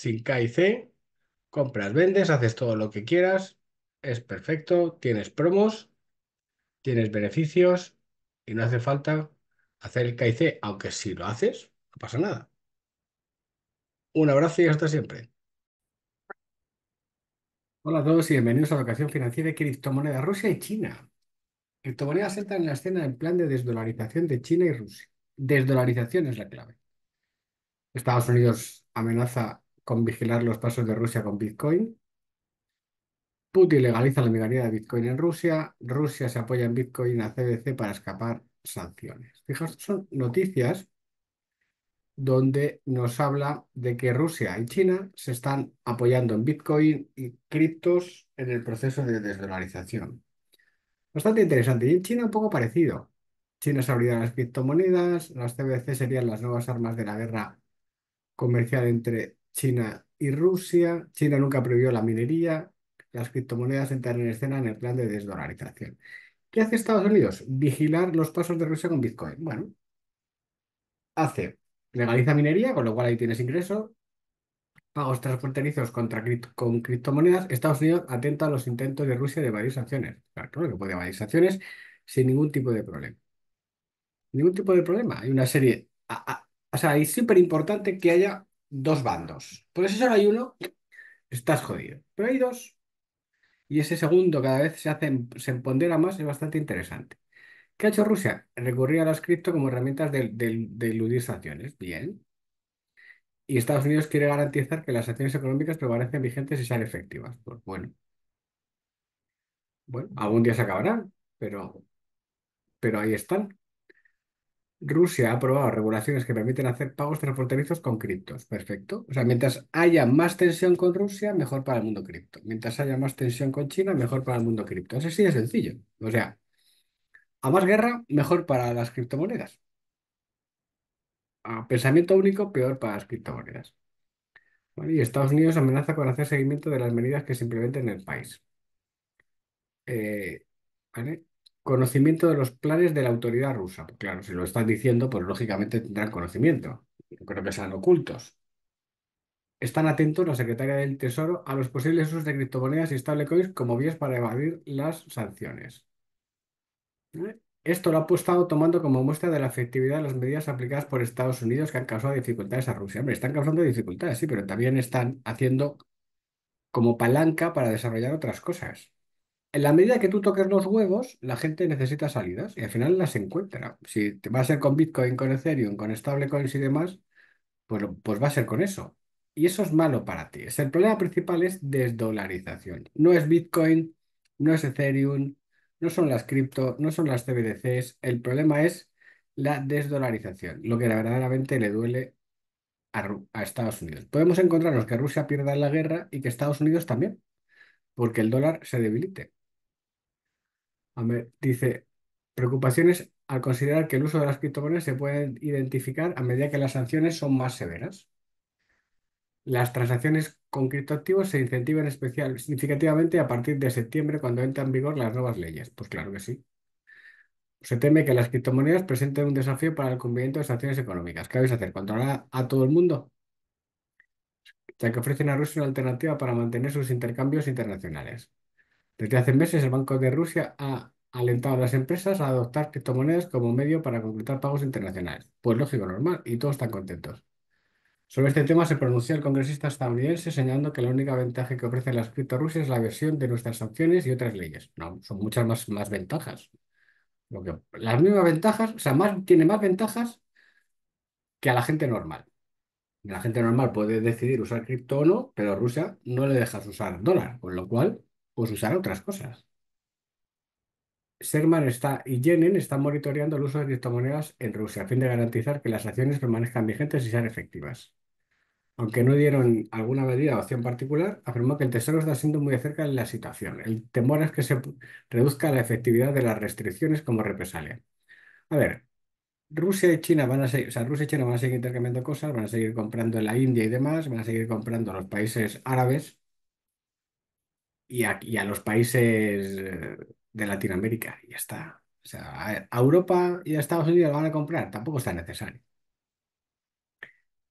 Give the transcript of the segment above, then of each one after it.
sin K C, compras, vendes, haces todo lo que quieras, es perfecto, tienes promos, tienes beneficios y no hace falta hacer el K aunque si lo haces, no pasa nada. Un abrazo y hasta siempre. Hola a todos y bienvenidos a la Educación Financiera de Criptomonedas Rusia y China. Criptomonedas entran en la escena en plan de desdolarización de China y Rusia. Desdolarización es la clave. Estados Unidos amenaza con vigilar los pasos de Rusia con Bitcoin. Putin legaliza la minería de Bitcoin en Rusia. Rusia se apoya en Bitcoin a CBC para escapar sanciones. Fijaos, son noticias donde nos habla de que Rusia y China se están apoyando en Bitcoin y criptos en el proceso de desdolarización. Bastante interesante. Y en China un poco parecido. China se abrirá las criptomonedas, las CBC serían las nuevas armas de la guerra comercial entre China y Rusia. China nunca prohibió la minería. Las criptomonedas entran en escena en el plan de desdolarización. ¿Qué hace Estados Unidos? Vigilar los pasos de Rusia con Bitcoin. Bueno, hace, legaliza minería, con lo cual ahí tienes ingreso. Pagos transfronterizos contra con criptomonedas. Estados Unidos atenta a los intentos de Rusia de varias sanciones. Claro, que puede evadir sanciones sin ningún tipo de problema. Ningún tipo de problema. Hay una serie. o sea, es súper importante que haya dos bandos. Por eso solo hay uno, estás jodido. Pero hay dos. Y ese segundo cada vez se, hace, se empondera más, es bastante interesante. ¿Qué ha hecho Rusia? Recurrir a las cripto como herramientas de, de, sanciones. Bien. Y Estados Unidos quiere garantizar que las sanciones económicas permanecen vigentes y sean efectivas. Pues bueno. Bueno, algún día se acabarán, pero, pero ahí están. Rusia ha aprobado regulaciones que permiten hacer pagos transfronterizos con criptos. Perfecto. O sea, mientras haya más tensión con Rusia, mejor para el mundo cripto. Mientras haya más tensión con China, mejor para el mundo cripto. Eso sí es sencillo. O sea, a más guerra, mejor para las criptomonedas. A pensamiento único, peor para las criptomonedas. y Estados Unidos amenaza con hacer seguimiento de las medidas que se implementen en el país. Eh, ¿vale? Conocimiento de los planes de la autoridad rusa. Pues claro, si lo están diciendo, pues lógicamente tendrán conocimiento. No creo que sean ocultos. Están atentos la secretaria del Tesoro a los posibles usos de criptomonedas y stablecoins como vías para evadir las sanciones. ¿Eh? Esto lo ha apostado tomando como muestra de la efectividad de las medidas aplicadas por Estados Unidos que han causado dificultades a Rusia. Hombre, están causando dificultades, sí, pero también están haciendo como palanca para desarrollar otras cosas en la medida que tú toques los huevos, la gente necesita salidas y al final las encuentra. Si te va a ser con Bitcoin, con Ethereum, con stablecoins y demás, pues, pues va a ser con eso. Y eso es malo para ti. el problema principal es desdolarización. No es Bitcoin, no es Ethereum, no son las cripto, no son las CBDCs. El problema es la desdolarización, lo que verdaderamente le duele a, a, Estados Unidos. Podemos encontrarnos que Rusia pierda la guerra y que Estados Unidos también, porque el dólar se debilite dice, preocupaciones al considerar que el uso de las criptomonedas se puede identificar a medida que las sanciones son más severas. Las transacciones con criptoactivos se incentivan especial, significativamente a partir de septiembre, cuando entran en vigor las nuevas leyes. Pues claro que sí. Se teme que las criptomonedas presenten un desafío para el cumplimiento de sanciones económicas. ¿Qué vais a hacer? ¿Controlar a todo el mundo? Ya que ofrecen a Rusia una alternativa para mantener sus intercambios internacionales. Desde hace meses, el Banco de Rusia ha alentado a las empresas a adoptar criptomonedas como medio para completar pagos internacionales. Pues lógico, normal, y todos están contentos. Sobre este tema se pronunció el congresista estadounidense señalando que la única ventaja que ofrecen las Rusia es la versión de nuestras sanciones y otras leyes. No, son muchas más, ventajas. Lo que, las mismas ventajas, o sea, más, tiene más ventajas que a la gente normal. La gente normal puede decidir usar cripto o no, pero Rusia no le dejas usar dólar, con lo cual pues usar otras cosas. Sherman está, y Jenin están monitoreando el uso de criptomonedas en Rusia a fin de garantizar que las acciones permanezcan vigentes y sean efectivas. Aunque no dieron alguna medida o acción particular, afirmó que el Tesoro está siendo muy cerca de la situación. El temor es que se reduzca la efectividad de las restricciones como represalia. A ver, Rusia y China van a seguir, o sea, Rusia y China van a seguir intercambiando cosas, van a seguir comprando en la India y demás, van a seguir comprando los países árabes y a, los países eh, de Latinoamérica. Y ya está. O sea, a Europa y a Estados Unidos lo van a comprar, tampoco está necesario.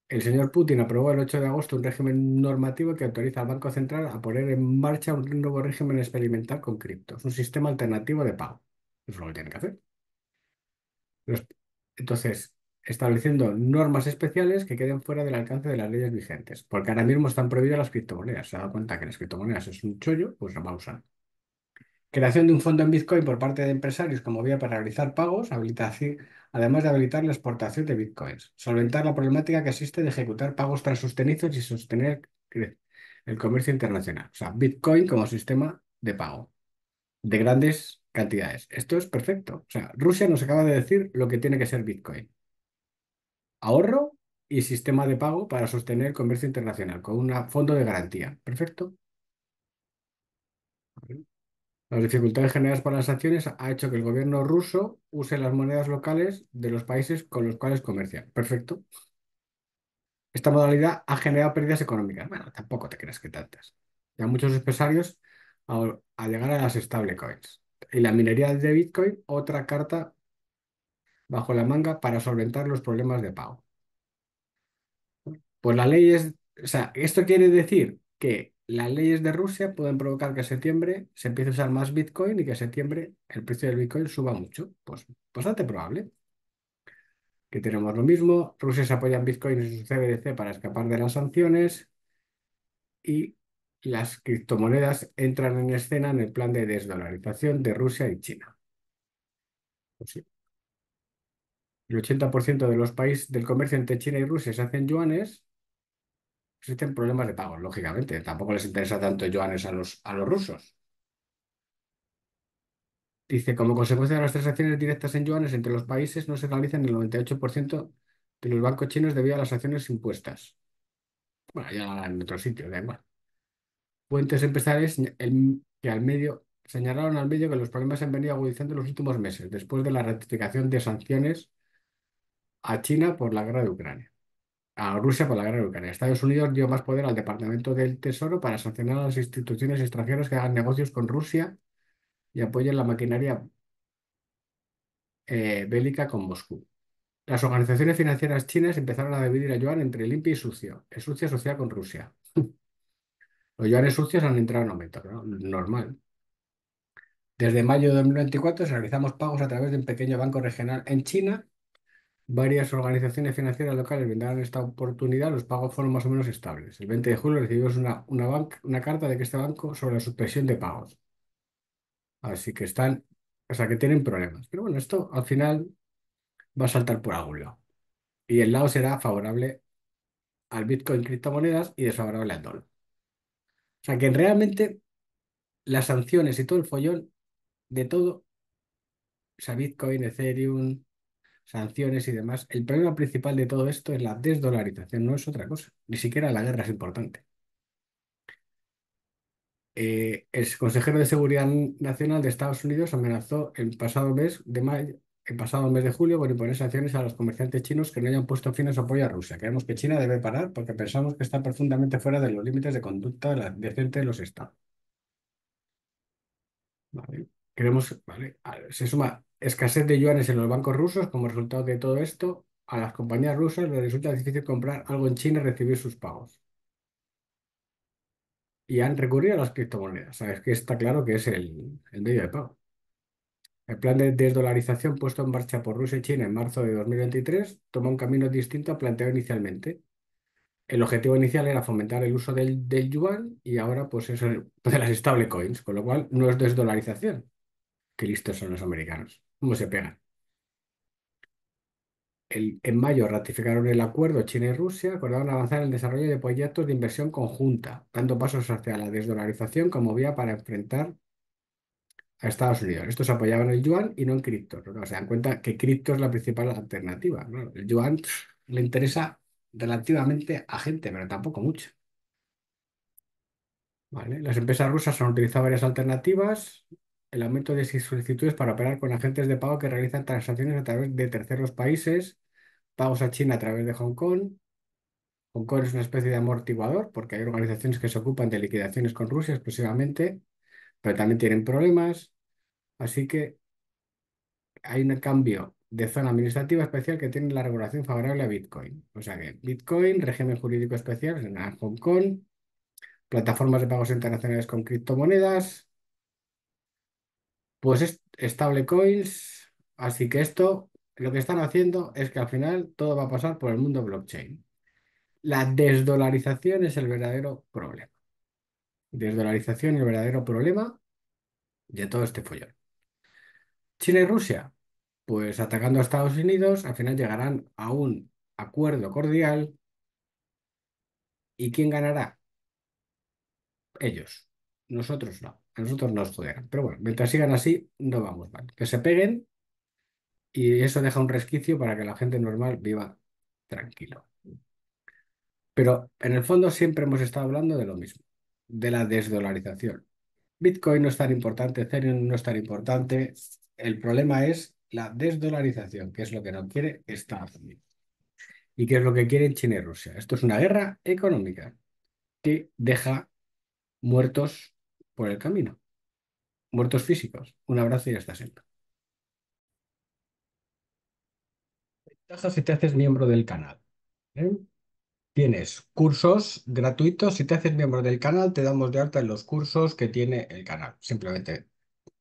El señor Putin aprobó el 8 de agosto un régimen normativo que autoriza al Banco Central a poner en marcha un nuevo régimen experimental con criptos, un sistema alternativo de pago. Eso es lo que tiene que hacer. Entonces, estableciendo normas especiales que queden fuera del alcance de las leyes vigentes, porque ahora mismo están prohibidas las criptomonedas. Se ha dado cuenta que las criptomonedas es un chollo, pues no va a usar. Creación de un fondo en Bitcoin por parte de empresarios como vía para realizar pagos, además de habilitar la exportación de Bitcoins. Solventar la problemática que existe de ejecutar pagos transsostenidos y sostener el comercio internacional. O sea, Bitcoin como sistema de pago de grandes cantidades. Esto es perfecto. O sea, Rusia nos acaba de decir lo que tiene que ser Bitcoin ahorro y sistema de pago para sostener el comercio internacional con un fondo de garantía. Perfecto. Las dificultades generadas por las sanciones ha hecho que el gobierno ruso use las monedas locales de los países con los cuales comercia. Perfecto. Esta modalidad ha generado pérdidas económicas. Bueno, tampoco te creas que tantas. Ya muchos empresarios a, a llegar a las stablecoins. Y la minería de Bitcoin, otra carta bajo la manga para solventar los problemas de pago. Pues la ley es, o sea, esto quiere decir que las leyes de Rusia pueden provocar que en septiembre se empiece a usar más Bitcoin y que en septiembre el precio del Bitcoin suba mucho. Pues bastante probable. Que tenemos lo mismo, Rusia se apoya en Bitcoin y su CBDC para escapar de las sanciones y las criptomonedas entran en escena en el plan de desdolarización de Rusia y China. Pues el 80% de los países del comercio entre China y Rusia se hacen yuanes, existen problemas de pago, lógicamente. Tampoco les interesa tanto yuanes a los, a los rusos. Dice, como consecuencia de las transacciones directas en yuanes entre los países, no se realizan el 98% de los bancos chinos debido a las acciones impuestas. Bueno, ya en otro sitio, da igual. Puentes empresariales que al medio señalaron al medio que los problemas se han venido agudizando en los últimos meses, después de la ratificación de sanciones a China por la guerra de Ucrania, a Rusia por la guerra de Ucrania. Estados Unidos dio más poder al Departamento del Tesoro para sancionar a las instituciones extranjeras que hagan negocios con Rusia y apoyen la maquinaria eh, bélica con Moscú. Las organizaciones financieras chinas empezaron a dividir a yuan entre limpio y sucio. Es sucio social con Rusia. Los yuanes sucios han entrado en aumento, ¿no? normal. Desde mayo de 2024 realizamos pagos a través de un pequeño banco regional en China Varias organizaciones financieras locales vendrán esta oportunidad, los pagos fueron más o menos estables. El 20 de julio recibimos una, una, una carta de que este banco sobre la suspensión de pagos. Así que están, o sea, que tienen problemas. Pero bueno, esto al final va a saltar por algún lado. Y el lado será favorable al Bitcoin criptomonedas y desfavorable al dólar. O sea, que realmente las sanciones y todo el follón de todo, o sea, Bitcoin, Ethereum, sanciones y demás, el problema principal de todo esto es la desdolarización, no es otra cosa. Ni siquiera la guerra es importante. Eh, el consejero de Seguridad Nacional de Estados Unidos amenazó el pasado mes de mayo, el pasado mes de julio por imponer sanciones a los comerciantes chinos que no hayan puesto fin a su apoyo a Rusia. Creemos que China debe parar porque pensamos que está profundamente fuera de los límites de conducta decente de los estados. Vale. vale, se suma Escasez de yuanes en los bancos rusos. Como resultado de todo esto, a las compañías rusas les resulta difícil comprar algo en China y recibir sus pagos. Y han recurrido a las criptomonedas. Sabes que está claro que es el, medio de pago. El plan de desdolarización puesto en marcha por Rusia y China en marzo de 2023 toma un camino distinto al planteado inicialmente. El objetivo inicial era fomentar el uso del, yuan y ahora pues es de las stablecoins, con lo cual no es desdolarización. Qué listos son los americanos. ¿Cómo se pegan? El- en mayo ratificaron el acuerdo China y Rusia, acordaron avanzar en el desarrollo de proyectos de inversión conjunta, dando pasos hacia la desdolarización como vía para enfrentar a Estados Unidos. Estos apoyaban el yuan y no en cripto. ¿no? Se dan cuenta que cripto es la principal alternativa. El yuan le interesa relativamente a gente, pero tampoco mucho. ¿vale? Las empresas rusas han utilizado varias alternativas el aumento de sus solicitudes para operar con agentes de pago que realizan transacciones a través de terceros países, pagos a China a través de Hong Kong. Hong Kong es una especie de amortiguador porque hay organizaciones que se ocupan de liquidaciones con Rusia exclusivamente, pero también tienen problemas. Así que hay un cambio de zona administrativa especial que tiene la regulación favorable a Bitcoin. O sea que Bitcoin, régimen jurídico especial en Hong Kong, plataformas de pagos internacionales con criptomonedas, pues es stablecoins, así que esto lo que están haciendo es que al final todo va a pasar por el mundo blockchain. La desdolarización es el verdadero problema. Desdolarización es el verdadero problema de todo este follón. China y Rusia, pues atacando a Estados Unidos, al final llegarán a un acuerdo cordial. ¿Y quién ganará? Ellos. Nosotros no nosotros nosotros os joderán. Pero bueno, mientras sigan así, no vamos mal. Que se peguen y eso deja un resquicio para que la gente normal viva tranquilo. Pero en el fondo siempre hemos estado hablando de lo mismo, de la desdolarización. Bitcoin no es tan importante, Ethereum no es tan importante. El problema es la desdolarización, que es lo que no quiere Estados Unidos. ¿Y qué es lo que quieren China y Rusia? Esto es una guerra económica que deja muertos por el camino. Muertos físicos, un abrazo y hasta siempre. si te haces miembro del canal. ¿eh? Tienes cursos gratuitos. Si te haces miembro del canal, te damos de alta en los cursos que tiene el canal. Simplemente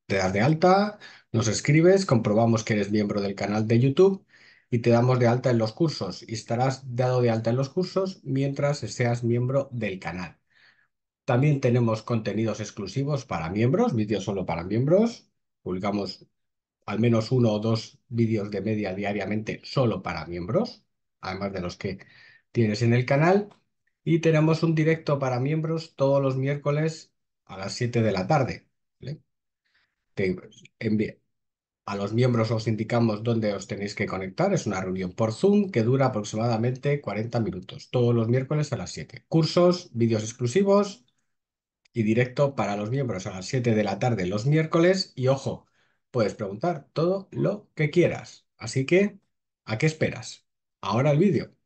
te das de alta, nos escribes, comprobamos que eres miembro del canal de YouTube y te damos de alta en los cursos. Y estarás dado de alta en los cursos mientras seas miembro del canal. También tenemos contenidos exclusivos para miembros, vídeos solo para miembros. Publicamos al menos uno o dos vídeos de media diariamente solo para miembros, además de los que tienes en el canal. Y tenemos un directo para miembros todos los miércoles a las 7 de la tarde. a los miembros os indicamos dónde os tenéis que conectar. Es una reunión por Zoom que dura aproximadamente 40 minutos, todos los miércoles a las 7. Cursos, vídeos exclusivos, y directo para los miembros a las 7 de la tarde los miércoles. Y ojo, puedes preguntar todo lo que quieras. Así que, ¿a qué esperas? Ahora el vídeo.